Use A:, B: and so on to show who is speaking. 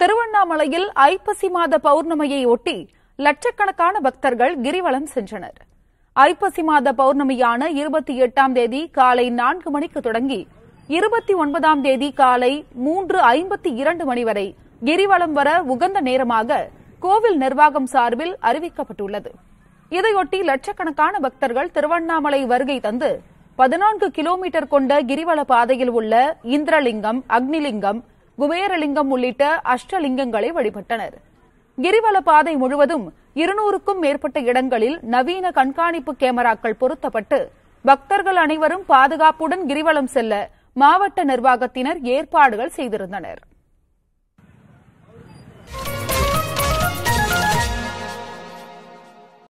A: திருவண்ணாமலையில் ஐப்பசி மாத பௌர்ணமியை ஒட்டி லட்சக்கணக்கான பக்தர்கள் கிரிவலம் சென்றனர் ஐப்பசி மாத பௌர்ணமியான இருபத்தி எட்டாம் தேதி காலை நான்கு மணிக்கு தொடங்கி இருபத்தி ஒன்பதாம் தேதி காலை மூன்று ஐம்பத்தி இரண்டு மணி வரை கிரிவலம் வர உகந்த நேரமாக கோவில் நிர்வாகம் சார்பில் அறிவிக்கப்பட்டுள்ளது இதையொட்டி லட்சக்கணக்கான பக்தர்கள் திருவண்ணாமலை வருகை தந்து பதினான்கு கிலோமீட்டர் கொண்ட கிரிவல பாதையில் உள்ள இந்திரலிங்கம் அக்னிலிங்கம் குபேரலிங்கம் உள்ளிட்ட அஷ்டலிங்கங்களை வழிபட்டனர் கிரிவல பாதை முழுவதும் இருநூறுக்கும் மேற்பட்ட இடங்களில் நவீன கண்காணிப்பு கேமராக்கள் பொருத்தப்பட்டு பக்தர்கள் அனைவரும் பாதுகாப்புடன் கிரிவலம் செல்ல மாவட்ட நிர்வாகத்தினர் ஏற்பாடுகள் செய்திருந்தனர்